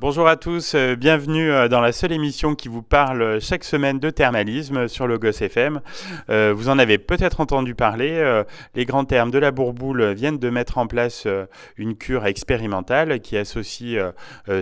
Bonjour à tous, euh, bienvenue euh, dans la seule émission qui vous parle euh, chaque semaine de thermalisme sur le Gosse FM. Vous en avez peut-être entendu parler, les grands thermes de la Bourboule viennent de mettre en place une cure expérimentale qui associe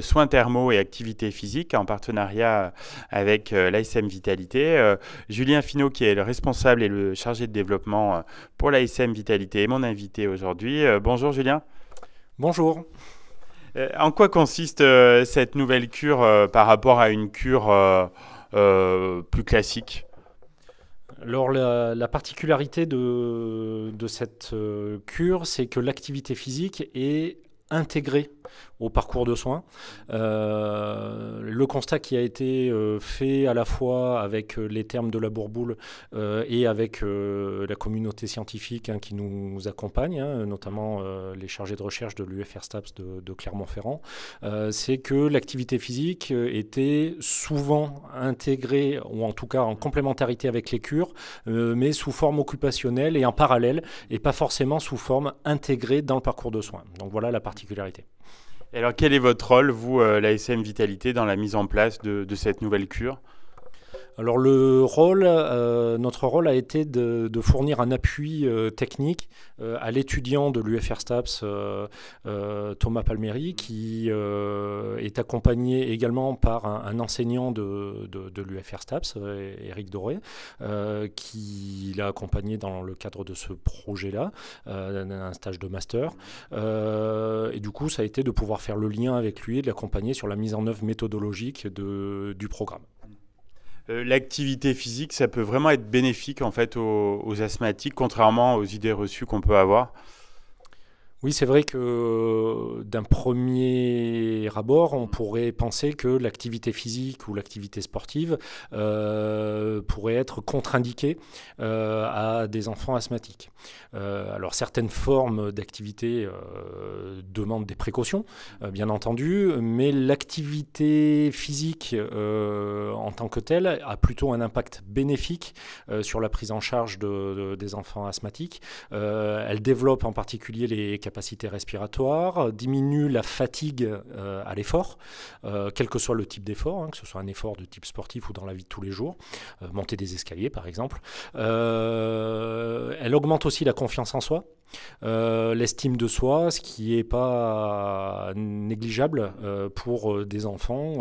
soins thermaux et activités physiques en partenariat avec l'ASM Vitalité. Julien Finot qui est le responsable et le chargé de développement pour l'ASM Vitalité est mon invité aujourd'hui. Bonjour Julien. Bonjour. Euh, en quoi consiste euh, cette nouvelle cure euh, par rapport à une cure plus classique alors la, particularité de cette cure, c'est que l'activité physique est intégrée au parcours de soins. Euh, le constat qui a été euh, fait à la fois avec euh, les termes de la Bourboule et avec la communauté scientifique hein, qui nous accompagne, hein, notamment les chargés de recherche de l'UFR STAPS de, de Clermont-Ferrand, c'est que l'activité physique était souvent intégrée, ou en tout cas en complémentarité avec les cures, mais sous forme occupationnelle et en parallèle, et pas forcément sous forme intégrée dans le parcours de soins. Donc voilà la particularité alors, quel est votre rôle, vous, euh, la SM Vitalité, dans la mise en place de, de cette nouvelle cure alors le rôle, euh, notre rôle a été de, fournir un appui euh, technique euh, à l'étudiant de l'UFR STAPS, Thomas Palmieri, qui est accompagné également par un, enseignant de, de, l'UFR STAPS, Eric Doré, qui l'a accompagné dans le cadre de ce projet-là, un stage de master. et du coup, ça a été de pouvoir faire le lien avec lui et de l'accompagner sur la mise en œuvre méthodologique du programme. Euh, l'activité physique, ça peut vraiment être bénéfique en fait aux, aux asthmatiques, contrairement aux idées reçues qu'on peut avoir. Oui, c'est vrai que euh, d'un premier abord, on pourrait penser que l'activité physique ou l'activité sportive euh, pourrait être contre-indiquée euh, à des enfants asthmatiques. alors certaines formes d'activité demandent des précautions, bien entendu, mais l'activité physique en tant que telle a plutôt un impact bénéfique sur la prise en charge des enfants asthmatiques. elle développe en particulier les capacité respiratoire, diminue la fatigue euh, à l'effort, euh, quel que soit le type d'effort, hein, que ce soit un effort de type sportif ou dans la vie de tous les jours, euh, monter des escaliers par exemple. elle augmente aussi la confiance en soi, l'estime de soi, ce qui n'est pas négligeable pour des enfants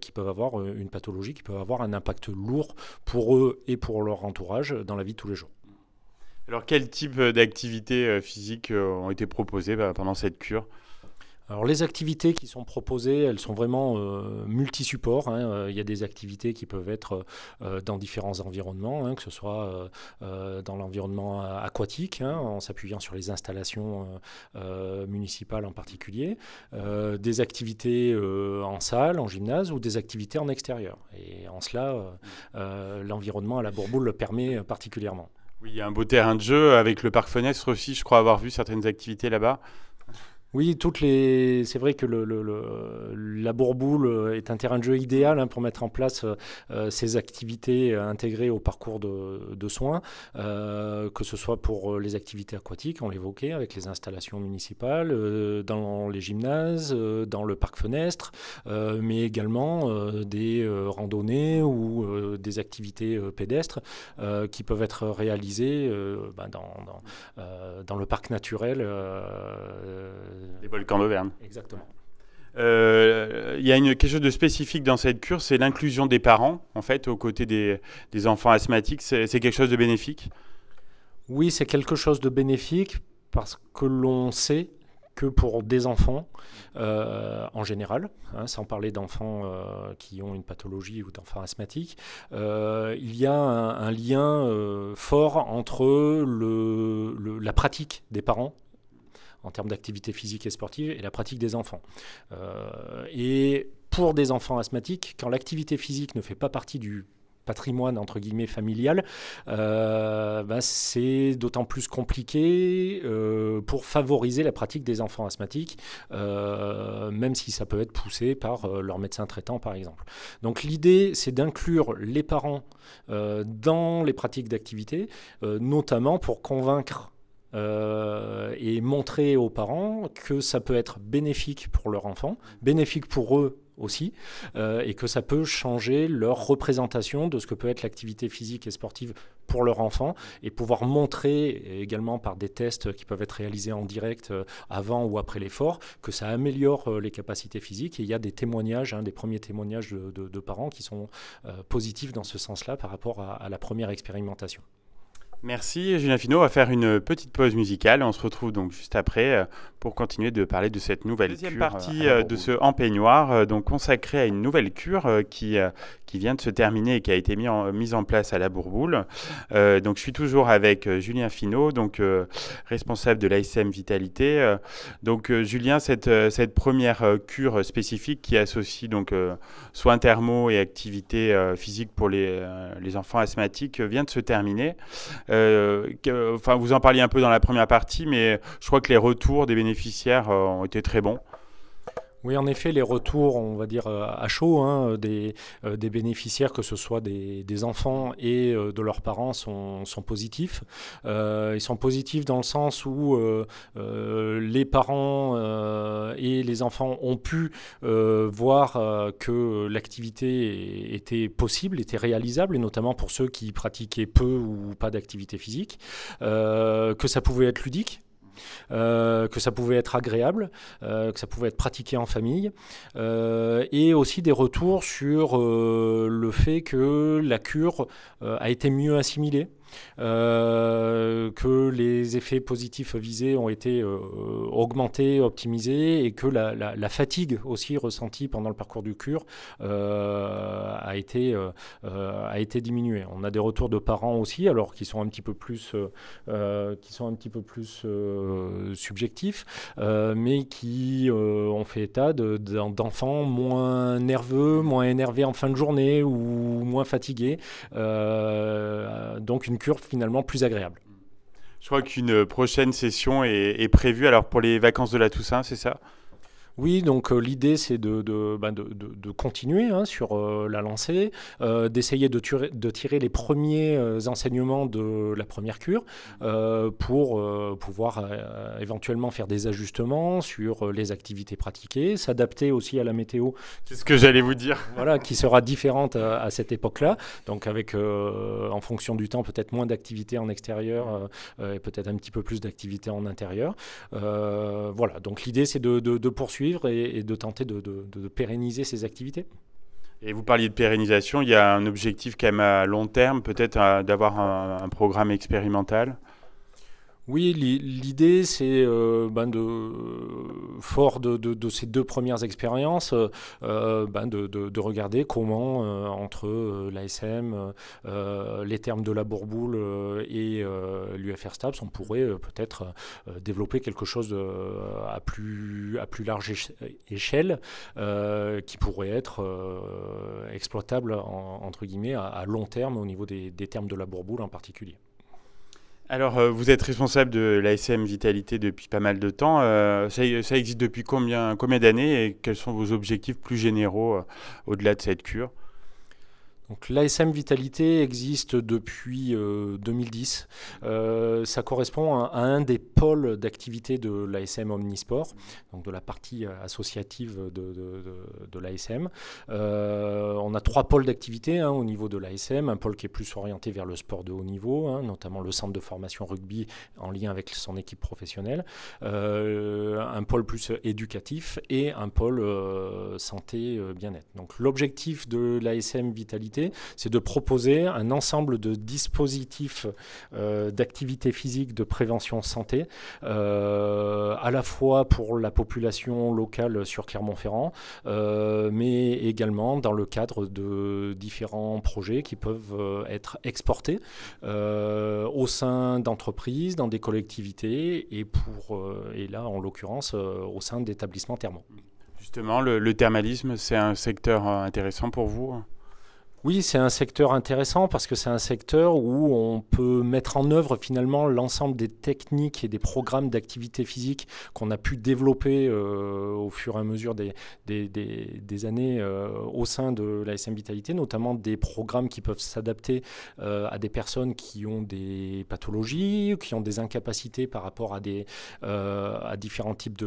qui peuvent avoir une pathologie, qui peuvent avoir un impact lourd pour eux et pour leur entourage dans la vie de tous les jours. Alors, quel type euh, d'activités euh, physiques euh, ont été proposées bah, pendant cette cure alors les activités qui sont proposées, elles sont vraiment euh, hein. il y a des activités qui peuvent être dans différents environnements, hein, que ce soit dans l'environnement aquatique, hein, en s'appuyant sur les installations municipales en particulier, des activités en salle, en gymnase, ou des activités en extérieur. Et en cela, l'environnement à la Bourboule le permet particulièrement. Oui, il y a un beau terrain de jeu avec le parc Fenêtre aussi. Je crois avoir vu certaines activités là-bas. Oui, toutes les. C'est vrai que le, la Bourboule euh, est un terrain de jeu idéal hein, pour mettre en place euh, euh, ces activités intégrées au parcours de, soins, que ce soit pour les activités aquatiques, on l'évoquait, avec les installations municipales, dans les gymnases, dans le parc fenestre, mais également des randonnées ou des activités pédestres qui peuvent être réalisées bah, dans, le parc naturel des euh, volcans d'Auvergne. Exactement. Euh, il y a quelque chose de spécifique dans cette cure, c'est l'inclusion des parents, en fait, aux côtés des, enfants asthmatiques. C'est quelque chose de bénéfique Oui, c'est quelque chose de bénéfique parce que l'on sait que pour des enfants euh, en général, hein, sans parler d'enfants qui ont une pathologie ou d'enfants asthmatiques, il y a un, lien fort entre la pratique des parents en termes d'activité physique et sportive et la pratique des enfants. Euh, et pour des enfants asthmatiques, quand l'activité physique ne fait pas partie du patrimoine entre guillemets familial, euh, bah, c'est d'autant plus compliqué euh, pour favoriser la pratique des enfants asthmatiques, même si ça peut être poussé par leur médecin traitant par exemple. Donc l'idée c'est d'inclure les parents dans les pratiques d'activité, notamment pour convaincre euh, et montrer aux parents que ça peut être bénéfique pour leur enfant, bénéfique pour eux aussi, euh, et que ça peut changer leur représentation de ce que peut être l'activité physique et sportive pour leur enfant, et pouvoir montrer également par des tests qui peuvent être réalisés en direct euh, avant ou après l'effort, que ça améliore les capacités physiques. Et il y a des témoignages, hein, des premiers témoignages de, parents qui sont positifs dans ce sens-là par rapport à la première expérimentation. Merci Julien Finot. On va faire une petite pause musicale. On se retrouve donc juste après euh, pour continuer de parler de cette nouvelle Deuxième partie euh, euh, de ce En peignoir, donc consacré à une nouvelle cure qui, qui vient de se terminer et qui a été mise en, en place à la Bourboule. donc je suis toujours avec Julien Finot, donc responsable de l'ASM Vitalité. Donc Julien, cette, cette première cure spécifique qui associe donc soins thermaux et activités physiques pour les, les enfants asthmatiques vient de se terminer. Euh, que, enfin, vous en parliez un peu dans la première partie, mais je crois que les retours des bénéficiaires euh, ont été très bons. Oui, en effet, les retours, on va dire euh, à chaud, hein, euh, des, bénéficiaires, que ce soit des, enfants et euh, de leurs parents, sont, positifs. ils sont positifs dans le sens où les parents et les enfants ont pu voir que l'activité était possible, était réalisable, et notamment pour ceux qui pratiquaient peu ou pas d'activité physique, que ça pouvait être ludique euh, que ça pouvait être agréable, euh, que ça pouvait être pratiqué en famille, euh, et aussi des retours sur le fait que la cure a été mieux assimilée. Euh, que les effets positifs visés ont été euh, augmentés, optimisés, et que la, fatigue aussi ressentie pendant le parcours du cure euh, a, été, a été diminuée. On a des retours de parents aussi, alors qui sont un petit peu plus, qui sont un petit peu plus subjectifs, mais qui ont fait état d'enfants moins nerveux, moins énervés en fin de journée ou moins fatigués. donc une finalement plus agréable. Je crois qu'une prochaine session est, est prévue alors pour les vacances de la Toussaint, c'est ça oui, donc euh, l'idée c'est de, de, bah, continuer hein, sur euh, la lancée, euh, d'essayer de, tirer les premiers enseignements de la première cure pour pouvoir éventuellement faire des ajustements sur les activités pratiquées, s'adapter aussi à la météo. C'est ce que j'allais vous dire. Voilà, qui sera différente à, à cette époque-là, donc avec en fonction du temps peut-être moins d'activités en extérieur et peut-être un petit peu plus d'activités en intérieur. voilà, donc l'idée c'est de poursuivre et, de tenter de, pérenniser ces activités. Et vous parliez de pérennisation, il y a un objectif quand même à long terme, peut-être euh, d'avoir un, programme expérimental oui, l'idée, c'est euh, ben de, fort de, ces deux premières expériences, euh, ben de, regarder comment, euh, entre euh, l'ASM, les termes de la Bourboule et l'UFR Stabs, on pourrait peut-être développer quelque chose à, plus, large échelle qui pourrait être exploitable, entre guillemets, à, long terme au niveau des termes de la Bourboule en particulier. Alors, euh, vous êtes responsable de l'ASM Vitalité depuis pas mal de temps. Euh, ça, existe depuis combien, combien d'années et quels sont vos objectifs plus généraux euh, au-delà de cette cure donc l'ASM Vitalité existe depuis 2010. Euh, euh, ça correspond à, un des pôles d'activité de l'ASM Omnisport, donc de la partie euh, associative de, l'ASM. on a trois pôles d'activité hein, au niveau de l'ASM, un pôle qui est plus orienté vers le sport de haut niveau, hein, notamment le centre de formation rugby en lien avec son équipe professionnelle, un pôle plus éducatif et un pôle santé bien-être. Donc l'objectif de l'ASM Vitalité c'est de proposer un ensemble de dispositifs euh, d'activités d'activité physique de prévention santé, euh, à la fois pour la population locale sur Clermont-Ferrand, euh, mais également dans le cadre de différents projets qui peuvent être exportés au sein d'entreprises, dans des collectivités et pour et là en l'occurrence au sein d'établissements thermaux. Justement, le thermalisme, c'est un secteur intéressant pour vous oui, c'est un secteur intéressant parce que c'est un secteur où on peut mettre en œuvre finalement l'ensemble des techniques et des programmes d'activité physique qu'on a pu développer euh, au fur et à mesure des, années euh, au sein de la SM Vitalité, notamment des programmes qui peuvent s'adapter euh, à des personnes qui ont des pathologies, qui ont des incapacités par rapport à, des, à, différents, types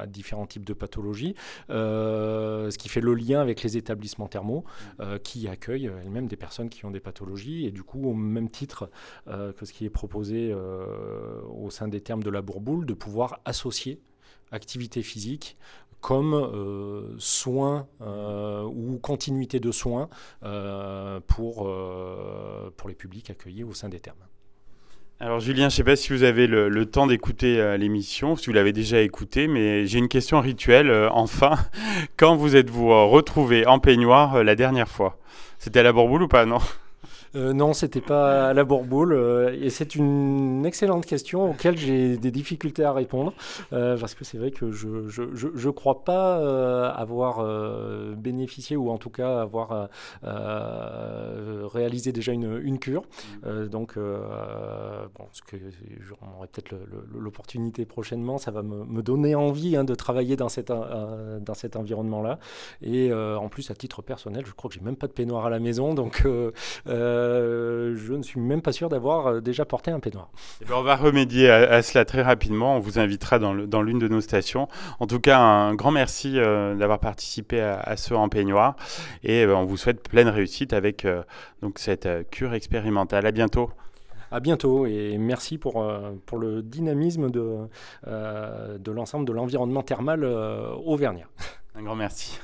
à différents types de pathologies, ce qui fait le lien avec les établissements thermaux. Euh, qui accueillent elles-mêmes des personnes qui ont des pathologies. Et du coup, au même titre euh, que ce qui est proposé euh, au sein des termes de la bourboule, de pouvoir associer activité physique comme soins soin ou continuité de soins pour, pour les publics accueillis au sein des termes. Alors Julien, je ne sais pas si vous avez le, temps d'écouter euh, l'émission, si vous l'avez déjà écoutée, mais j'ai une question rituelle. Euh, enfin, quand vous êtes-vous euh, retrouvé en peignoir la dernière fois C'était à la Bourboule ou pas Non. Euh, non, c'était pas à la Bourboule. et c'est une excellente question auquel j'ai des difficultés à répondre. parce que c'est vrai que je ne crois pas avoir bénéficié ou en tout cas avoir réaliser déjà une, cure. Mmh. Euh, donc, euh, bon, ce que j'aurai peut-être l'opportunité prochainement, ça va me, donner envie hein, de travailler dans cet, euh, dans cet environnement-là. Et en plus, à titre personnel, je crois que j'ai même pas de peignoir à la maison, donc je ne suis même pas sûr d'avoir déjà porté un peignoir. Eh ben, on va remédier à, cela très rapidement. On vous invitera dans l'une de nos stations. En tout cas, un grand merci d'avoir participé à, ce en peignoir et on vous souhaite pleine réussite avec donc cette euh, cure expérimentale. À bientôt. À bientôt et merci pour, euh, le dynamisme euh, de, l'ensemble de l'environnement thermal auvergnat. Un grand merci.